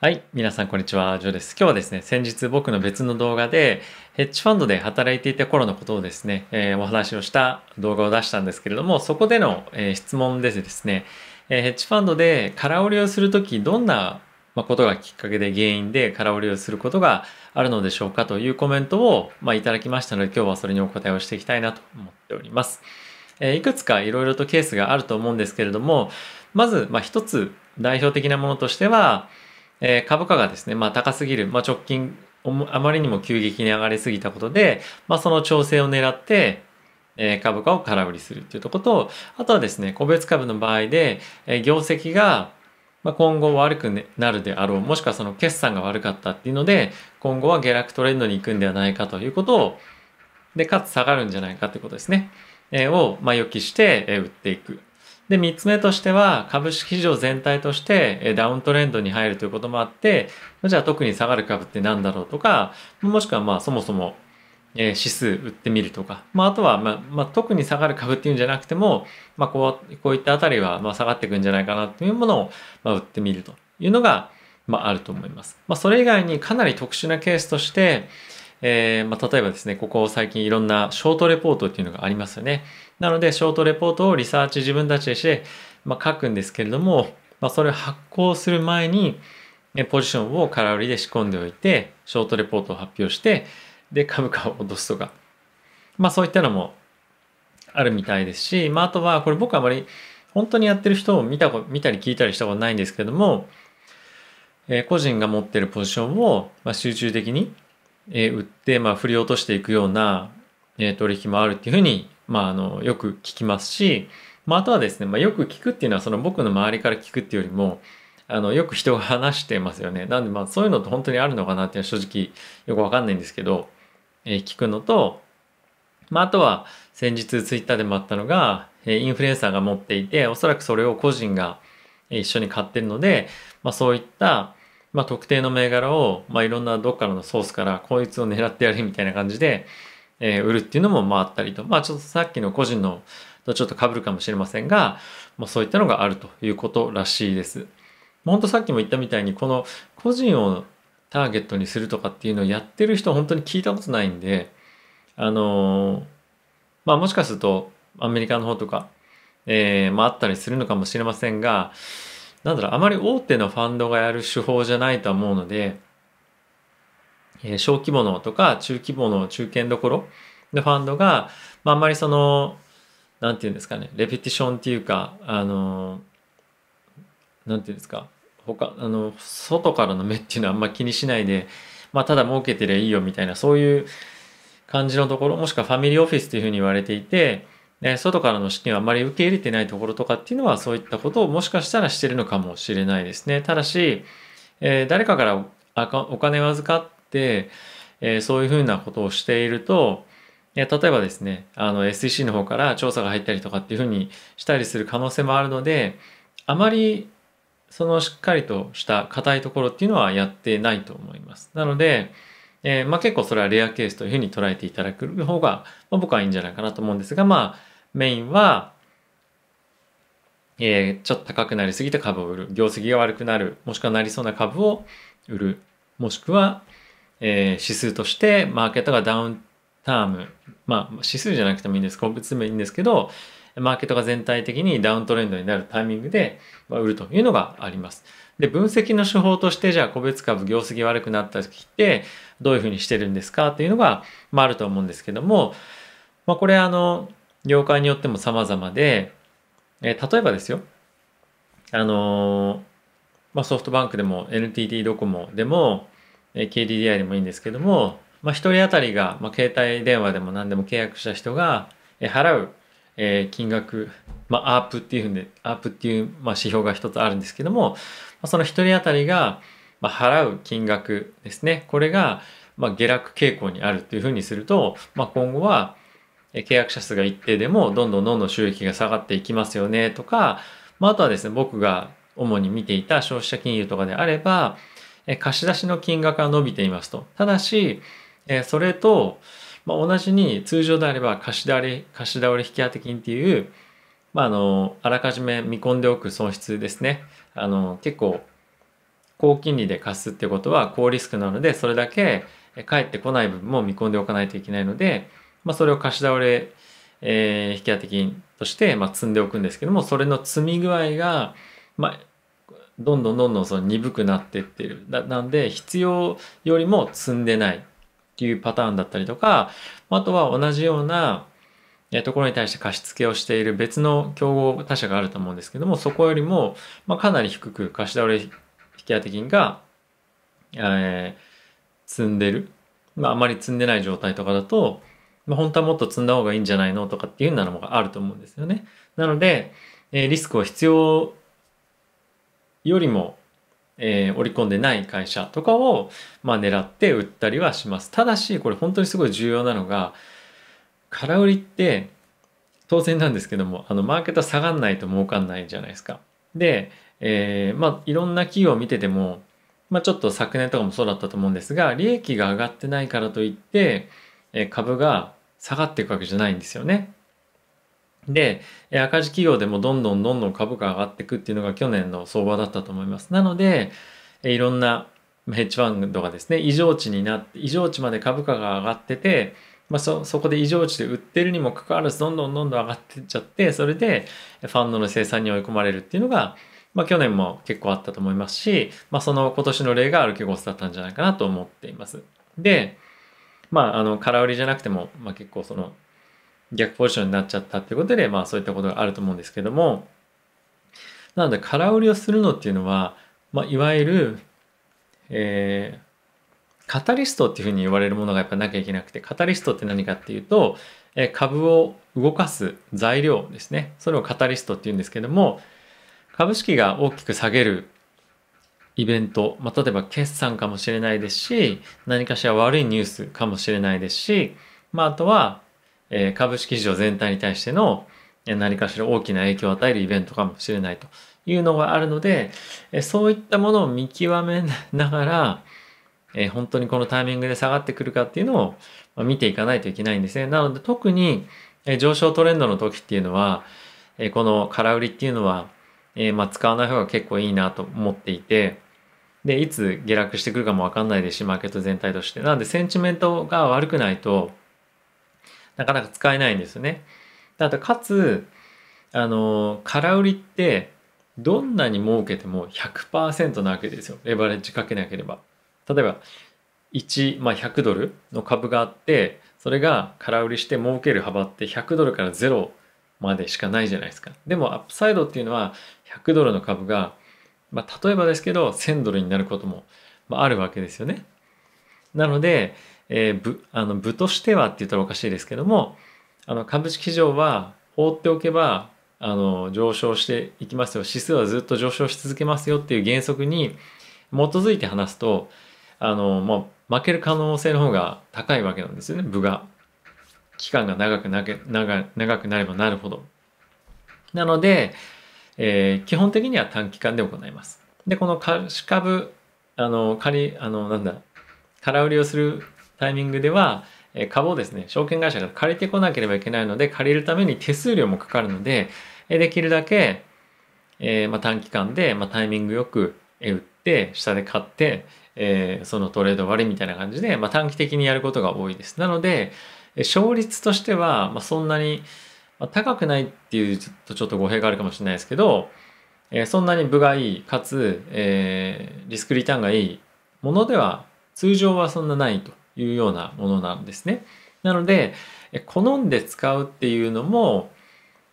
はい。皆さん、こんにちは。ジョーです。今日はですね、先日僕の別の動画で、ヘッジファンドで働いていた頃のことをですね、えー、お話をした動画を出したんですけれども、そこでの、えー、質問でですね、えー、ヘッジファンドで空売りをするとき、どんなことがきっかけで原因で空売りをすることがあるのでしょうかというコメントを、まあ、いただきましたので、今日はそれにお答えをしていきたいなと思っております。えいくつかいろいろとケースがあると思うんですけれども、まず、まあ、一つ代表的なものとしては、えー、株価がですね、まあ、高すぎる、まあ、直近あまりにも急激に上がりすぎたことで、まあ、その調整を狙って、え株価を空売りするっていうとことあとはですね個別株の場合で、え業績が今後悪くなるであろうもしくはその決算が悪かったっていうので今後は下落トレンドに行くんではないかということをでかつ下がるんじゃないかということですね、えを、ま予期して、え売っていくで、3つ目としては、株式市場全体としてダウントレンドに入るということもあって、じゃあ特に下がる株って何だろうとか、もしくはまあそもそも指数売ってみるとか、まあ、あとは、まあ、まあ、特に下がる株っていうんじゃなくても、まあ、こうこういったあたりはまあ下がっていくんじゃないかなっていうものをまあ売ってみるというのが、まあ、あると思います。まあ、それ以外にかなり特殊なケースとして、えー、まあ、例えばですね、ここ最近いろんなショートレポートっていうのがありますよね。なので、ショートレポートをリサーチ自分たちでして、まあ、書くんですけれども、まあ、それを発行する前に、ポジションを空売りで仕込んでおいて、ショートレポートを発表して、で、株価を落とすとか。まあ、そういったのもあるみたいですし、まあ、あとは、これ僕あまり本当にやってる人を見た見たり聞いたりしたことないんですけども、えー、個人が持ってるポジションを、ま集中的にえ売って、まあ、振り落としていくような、え取引もあるっていうふうに、まあ、あのよく聞きますし、まあ、あとはですね、まあ、よく聞くっていうのはその僕の周りから聞くっていうよりもあのよく人が話してますよねなんでまあそういうのって本当にあるのかなっていうのは正直よくわかんないんですけど、えー、聞くのと、まあ、あとは先日ツイッターでもあったのが、えインフルエンサーが持っていておそらくそれを個人が一緒に買ってるので、まあ、そういったまあ、特定の銘柄を、まあ、いろんなどっからのソースからこいつを狙ってやれみたいな感じで、えー、売るっていうのもまああったりと、まあ、ちょっとさっきの個人のとちょっと被るかもしれませんが、まあ、そういったのがあるということらしいです。ほんとさっきも言ったみたいにこの個人をターゲットにするとかっていうのをやってる人本当に聞いたことないんであのー、まあもしかするとアメリカの方とか、えー、まああったりするのかもしれませんがなんだろう、あまり大手のファンドがやる手法じゃないと思うので、えー、小規模のとか中規模の中堅どころのファンドが、まあ、あんまりその、なんて言うんですかね、レペティションっていうか、あの、なんていうんですか、他、あの、外からの目っていうのはあんま気にしないで、まあ、ただ儲けてりゃいいよみたいな、そういう感じのところ、もしくはファミリーオフィスというふうに言われていて、え外からの資金をあまり受け入れてないところとかっていうのはそういったことをもしかしたらしてるのかもしれないですね。ただし、え誰かからお金を預かって、えそういうふうなことをしていると、え例えばですね、あの SEC の方から調査が入ったりとかっていうふうにしたりする可能性もあるので、あまりそのしっかりとした硬いところっていうのはやってないと思います。なので、えー、まあ、結構それはレアケースというふうに捉えていただく方が、まあ、僕はいいんじゃないかなと思うんですが、まあ、メインは、えー、ちょっと高くなりすぎて株を売る。業績が悪くなる。もしくはなりそうな株を売る。もしくは、えー、指数としてマーケットがダウンターム。まあ、指数じゃなくてもいいんです。個別でもいいんですけど、マーケットが全体的にダウントレンドになるタイミングで売るというのがあります。で、分析の手法として、じゃあ個別株業績悪くなった時って、どういうふうにしてるんですかっていうのが、まああると思うんですけども、まあこれあの、業界によっても様々で、えー、例えばですよ、あのー、まあソフトバンクでも NTT ドコモでも、えー、KDDI でもいいんですけども、まあ1人当たりが、まあ携帯電話でも何でも契約した人が、えー、払う、えー、金額まあ、アープっていうんで、アープっていう、まあ、指標が一つあるんですけども、その一人当たりが、まあ、払う金額ですね。これが、まあ、下落傾向にあるというふうにすると、まあ、今後は、契約者数が一定でも、どんどんどんどん収益が下がっていきますよね、とか、まあ、あとはですね、僕が主に見ていた消費者金融とかであれば、貸し出しの金額は伸びていますと。ただし、それと、まあ、同じに通常であれば貸し倒れ、貸し倒れ引当金っていう、まあ、あのあらかじめ見込んでおく損失ですねあの結構高金利で貸すってことは高リスクなのでそれだけ返ってこない部分も見込んでおかないといけないので、まあ、それを貸し倒れ、えー、引当金として、まあ、積んでおくんですけどもそれの積み具合が、まあ、どんどんどんどんその鈍くなってってるななんで必要よりも積んでないっていうパターンだったりとかあとは同じようなところに対して貸付をしている別の競合他社があると思うんですけども、そこよりも、まあ、かなり低く貸し倒れ引き当て金が、えー、積んでる。まあ、あまり積んでない状態とかだと、まあ、本当はもっと積んだ方がいいんじゃないのとかっていうようなのがあると思うんですよね。なので、えー、リスクを必要よりも、えー、織り込んでない会社とかを、まあ、狙って売ったりはします。ただし、これ本当にすごい重要なのが、空売りって当然なんですけどもあのマーケット下がんないと儲かんないじゃないですか。で、えー、まあいろんな企業を見てても、まあ、ちょっと昨年とかもそうだったと思うんですが利益が上がってないからといって、え株が下がっていくわけじゃないんですよね。で、赤字企業でもどんどんどんどん株価上がっていくっていうのが去年の相場だったと思います。なので、いろんなヘッジファンドがですね、異常値になって、異常値まで株価が上がってて、まあそ、そこで異常値で売ってるにもかかわらずどんどんどんどん上がってっちゃってそれでファンドの生産に追い込まれるっていうのが、まあ、去年も結構あったと思いますし、まあ、その今年の例がアルケゴスだったんじゃないかなと思っています。で、まあ、あの空売りじゃなくても、まあ、結構その逆ポジションになっちゃったってことで、まあ、そういったことがあると思うんですけどもなので空売りをするのっていうのは、まあ、いわゆる、えー、カタリストっていうふうに言われるものがやっぱなきゃいけなくてカタリストって何かっていうと株を動かす材料ですねそれをカタリストっていうんですけども株式が大きく下げるイベント、まあ、例えば決算かもしれないですし何かしら悪いニュースかもしれないですし、まあ、あとは、え株式市場全体に対しての何かしら大きな影響を与えるイベントかもしれないというのがあるのでそういったものを見極めながらえー、本当にこのタイミングで下がってくるかっていうのを見ていかないといけないんですね。なので特に、えー、上昇トレンドの時っていうのは、えー、この空売りっていうのは、えまあ、使わない方が結構いいなと思っていて、で、いつ下落してくるかもわかんないですし、マーケット全体として。なので、センチメントが悪くないと、なかなか使えないんですよね。あと、かつ、あの、空売りって、どんなに儲けても100%なわけですよ。レバレッジかけなければ。例えば1、まあ、100ドルの株があってそれが空売りして儲ける幅って100ドルから0までしかないじゃないですかでもアップサイドっていうのは100ドルの株が、まあ、例えばですけど1000ドルになることもあるわけですよねなので、えー、部あの部としてはって言ったらおかしいですけどもあの株式市場は放っておけばあの上昇していきますよ指数はずっと上昇し続けますよっていう原則に基づいて話すとあの、まあ、負ける可能性の方が高いわけなんですよね、部が。期間が長くなけ長長くなればなるほど。なので、えー、基本的には短期間で行います。で、この貸株、あの、借り、あの、なんだ、空売りをするタイミングでは、え株をですね、証券会社が借りてこなければいけないので、借りるために手数料もかかるので、えできるだけ、えー、まあ、短期間で、まあ、タイミングよく売って、下で買って、えー、そのトレード割りみたいな感じで、まあ、短期的にやることが多いです。なので、勝率としては、まあ、そんなに、まあ、高くないっていうとちょっと語弊があるかもしれないですけど、えー、そんなに分がいい、かつ、えー、リスクリターンがいいものでは、通常はそんなないというようなものなんですね。なので、好んで使うっていうのも、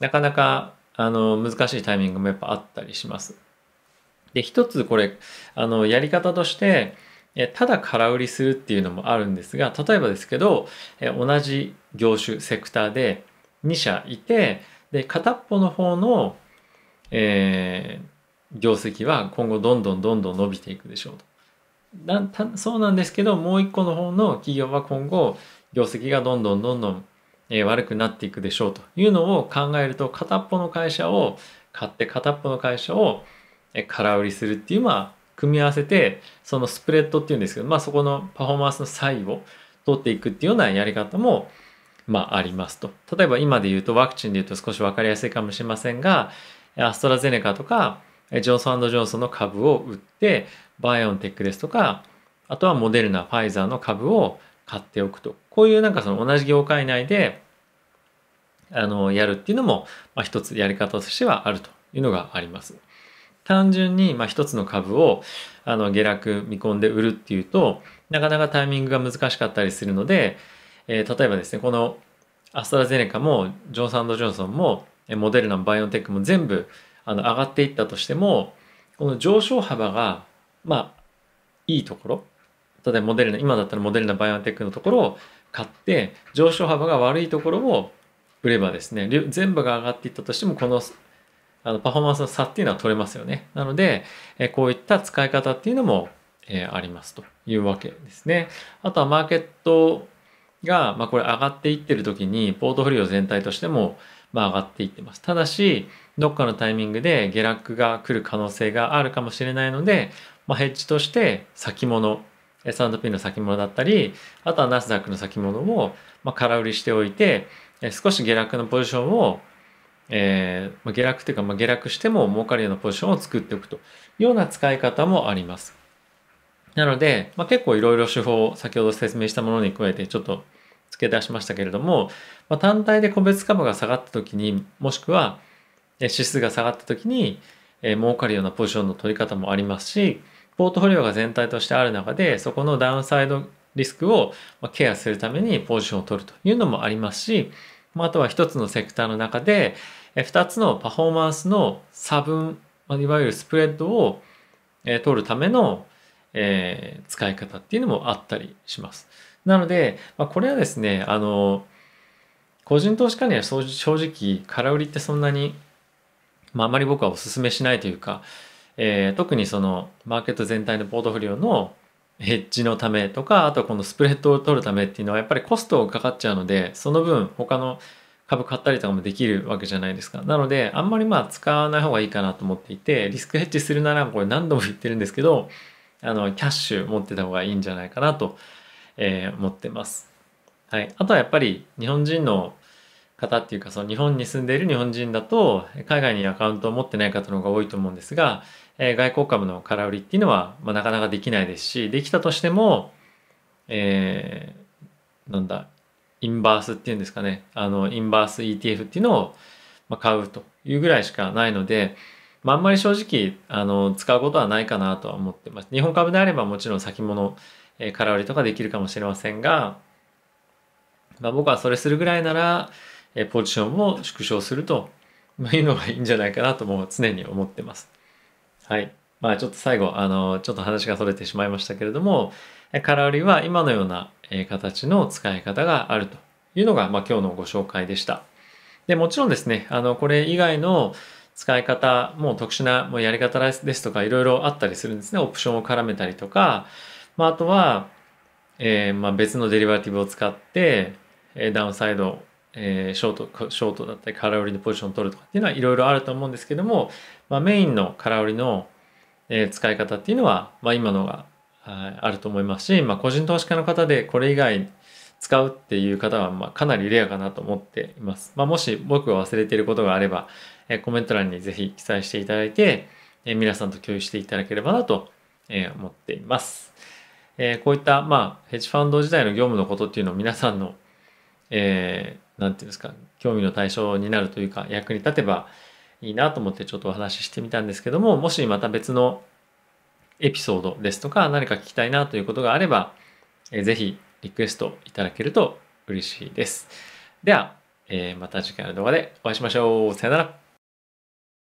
なかなかあの難しいタイミングもやっぱあったりします。で一つこれあのやり方としてただ空売りするっていうのもあるんですが例えばですけど同じ業種セクターで2社いてで片っぽの方の、えー、業績は今後どんどんどんどん伸びていくでしょうと。なそうなんですけどもう一個の方の企業は今後業績がどんどんどんどん、えー、悪くなっていくでしょうというのを考えると片っぽの会社を買って片っぽの会社を空売りするっていう、まあ、組み合わせて、そのスプレッドっていうんですけど、まあ、そこのパフォーマンスの差異を取っていくっていうようなやり方も、まあ、ありますと。例えば今で言うと、ワクチンで言うと少し分かりやすいかもしれませんが、アストラゼネカとか、ジョンソンジョンソンの株を売って、バイオンテックですとか、あとはモデルナ、ファイザーの株を買っておくと。こういうなんかその同じ業界内で、あの、やるっていうのも、まあ、一つやり方としてはあるというのがあります。単純にまあ一つの株をあの下落見込んで売るっていうとなかなかタイミングが難しかったりするので、えー、例えばですねこのアストラゼネカもジョンサンド・ジョンソンもモデルナもバイオンテックも全部あの上がっていったとしてもこの上昇幅がまあいいところ例えばモデルナ今だったらモデルナバイオンテックのところを買って上昇幅が悪いところを売ればですね全部が上がっていったとしてもこのあのパフォーマンスの差っていうのは取れますよね。なので、えこういった使い方っていうのも、えありますというわけですね。あとはマーケットが、まあ、これ上がっていってる時にポートフォリオ全体としても、ま上がっていってます。ただし、どっかのタイミングで下落が来る可能性があるかもしれないので、まあ、ヘッジとして先物、S&P の先物だったり、あとはナスダックの先物を、ま空売りしておいて、少し下落のポジションをえー、下落というか、まあ、下落しても儲かるようなポジションを作っておくというような使い方もあります。なので、まあ、結構いろいろ手法を先ほど説明したものに加えてちょっと付け出しましたけれども、まあ、単体で個別株が下がった時にもしくは指数が下がった時に、えー、儲かるようなポジションの取り方もありますしポートフォリオが全体としてある中でそこのダウンサイドリスクをケアするためにポジションを取るというのもありますしまあ、あとは一つのセクターの中で2つのパフォーマンスの差分いわゆるスプレッドを取るためのえ使い方っていうのもあったりします。なので、まあ、これはですね、あの、個人投資家には正直、空売りってそんなに、まあ、あまり僕はお勧めしないというか、えー、特にそのマーケット全体のポートフリオのヘッジのためとかあとこのスプレッドを取るためっていうのはやっぱりコストがかかっちゃうのでその分他の株買ったりとかもできるわけじゃないですかなのであんまりまあ使わない方がいいかなと思っていてリスクヘッジするならこれ何度も言ってるんですけどあのキャッシュ持ってた方がいいんじゃないかなと、えー、思ってます。はい、あとはやっぱり日本人の方っていうかその日本に住んでいる日本人だと海外にアカウントを持ってない方の方が多いと思うんですが、えー、外国株の空売りっていうのは、まあ、なかなかできないですしできたとしても、えー、なんだインバースっていうんですかねあのインバース ETF っていうのを、まあ、買うというぐらいしかないので、まあ、あんまり正直あの使うことはないかなとは思ってます。日本株であればもちろん先物、えー、空売りとかできるかもしれませんが、まあ、僕はそれするぐらいならポジションを縮小するというのがいいんじゃないかなとも常に思ってます。はい。まあちょっと最後、あの、ちょっと話が逸れてしまいましたけれども、空売りは今のような形の使い方があるというのが、まあ、今日のご紹介でした。で、もちろんですね、あの、これ以外の使い方、もう特殊なもうやり方ですとか、いろいろあったりするんですね。オプションを絡めたりとか、まあ、あとは、えー、まあ、別のデリバティブを使って、ダウンサイドえー、ショートショートだったり空売りのポジションを取るとかっていうのはいろいろあると思うんですけども、まあ、メインの空売りの、えー、使い方っていうのは、まあ、今のがあると思いますし、まあ、個人投資家の方でこれ以外使うっていう方は、まかなりレアかなと思っています。まあ、もし僕が忘れていることがあれば、えコメント欄にぜひ記載していただいて、え皆さんと共有していただければなと、え思っています。えこういった、まあ、ヘッジファンド時代の業務のことっていうのを皆さんの、え何て言うんですか興味の対象になるというか役に立てばいいなと思ってちょっとお話ししてみたんですけどももしまた別のエピソードですとか何か聞きたいなということがあれば是非リクエストいただけると嬉しいです。では、えー、また次回の動画でお会いしましょう。さよなら。